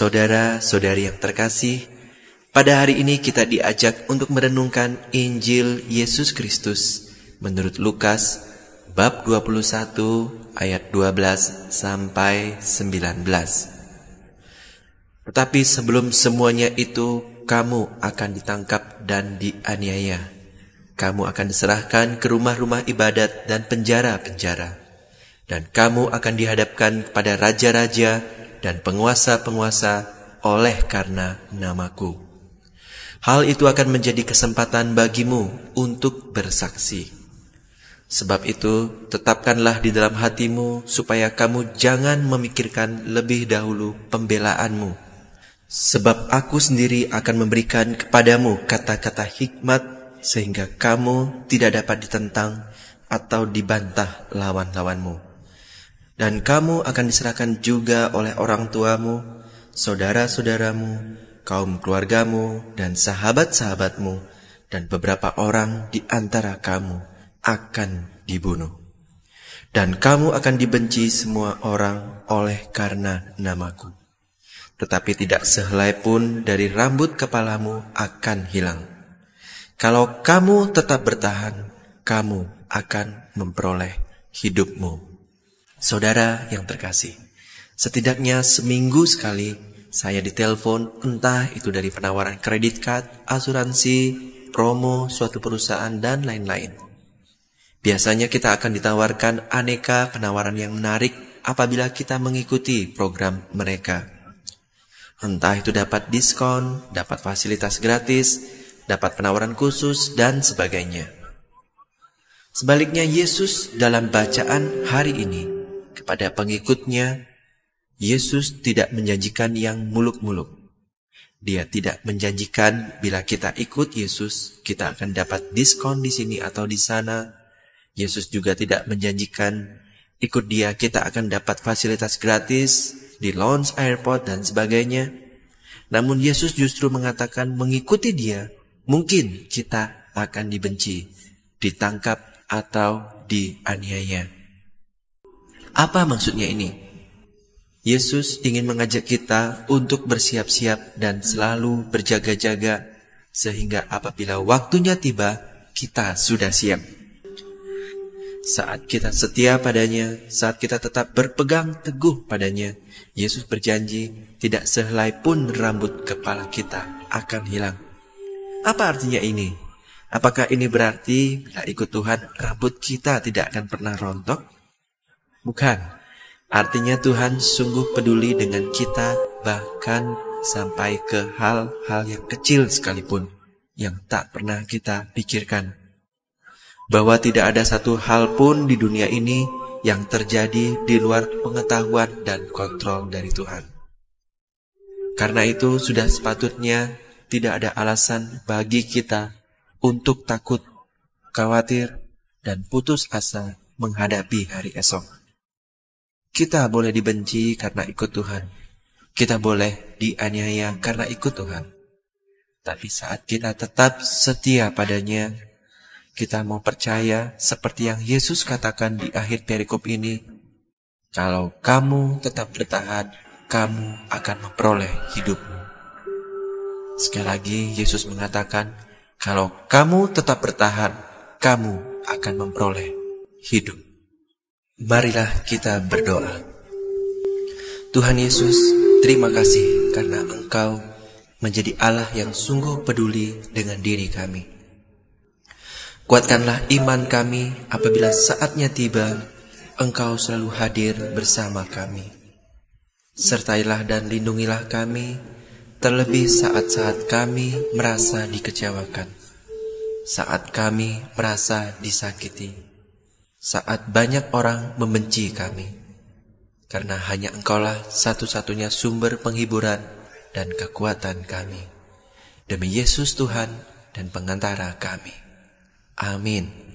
Saudara-saudari yang terkasih, pada hari ini kita diajak untuk merenungkan Injil Yesus Kristus menurut Lukas bab 21 ayat 12 sampai 19. Tetapi sebelum semuanya itu kamu akan ditangkap dan dianiaya. Kamu akan diserahkan ke rumah-rumah ibadat dan penjara-penjara. Dan kamu akan dihadapkan kepada raja-raja dan penguasa-penguasa oleh karena namaku. Hal itu akan menjadi kesempatan bagimu untuk bersaksi. Sebab itu, tetapkanlah di dalam hatimu supaya kamu jangan memikirkan lebih dahulu pembelaanmu. Sebab aku sendiri akan memberikan kepadamu kata-kata hikmat sehingga kamu tidak dapat ditentang atau dibantah lawan-lawanmu dan kamu akan diserahkan juga oleh orang tuamu, saudara-saudaramu, kaum keluargamu, dan sahabat-sahabatmu, dan beberapa orang di antara kamu akan dibunuh. Dan kamu akan dibenci semua orang oleh karena namaku. Tetapi tidak sehelai pun dari rambut kepalamu akan hilang. Kalau kamu tetap bertahan, kamu akan memperoleh hidupmu Saudara yang terkasih, setidaknya seminggu sekali saya ditelepon entah itu dari penawaran kredit card, asuransi, promo suatu perusahaan, dan lain-lain. Biasanya kita akan ditawarkan aneka penawaran yang menarik apabila kita mengikuti program mereka. Entah itu dapat diskon, dapat fasilitas gratis, dapat penawaran khusus, dan sebagainya. Sebaliknya Yesus dalam bacaan hari ini kepada pengikutnya, Yesus tidak menjanjikan yang muluk-muluk. Dia tidak menjanjikan bila kita ikut Yesus, kita akan dapat diskon di sini atau di sana. Yesus juga tidak menjanjikan ikut dia kita akan dapat fasilitas gratis di lounge airport dan sebagainya. Namun Yesus justru mengatakan mengikuti dia, mungkin kita akan dibenci, ditangkap atau dianiaya. Apa maksudnya ini? Yesus ingin mengajak kita untuk bersiap-siap dan selalu berjaga-jaga sehingga apabila waktunya tiba, kita sudah siap. Saat kita setia padanya, saat kita tetap berpegang teguh padanya, Yesus berjanji tidak sehelai pun rambut kepala kita akan hilang. Apa artinya ini? Apakah ini berarti bila ikut Tuhan rambut kita tidak akan pernah rontok? Bukan. Artinya Tuhan sungguh peduli dengan kita bahkan sampai ke hal-hal yang kecil sekalipun yang tak pernah kita pikirkan. Bahwa tidak ada satu hal pun di dunia ini yang terjadi di luar pengetahuan dan kontrol dari Tuhan. Karena itu sudah sepatutnya tidak ada alasan bagi kita untuk takut, khawatir, dan putus asa menghadapi hari esok. Kita boleh dibenci karena ikut Tuhan. Kita boleh dianiaya karena ikut Tuhan. Tapi saat kita tetap setia padanya, kita mau percaya seperti yang Yesus katakan di akhir perikop ini, kalau kamu tetap bertahan, kamu akan memperoleh hidupmu. Sekali lagi, Yesus mengatakan, kalau kamu tetap bertahan, kamu akan memperoleh hidup. Marilah kita berdoa. Tuhan Yesus, terima kasih karena Engkau menjadi Allah yang sungguh peduli dengan diri kami. Kuatkanlah iman kami apabila saatnya tiba, Engkau selalu hadir bersama kami. Sertailah dan lindungilah kami, terlebih saat-saat kami merasa dikecewakan, saat kami merasa disakiti saat banyak orang membenci kami, karena hanya Engkaulah satu-satunya sumber penghiburan dan kekuatan kami. Demi Yesus Tuhan dan pengantara kami. Amin.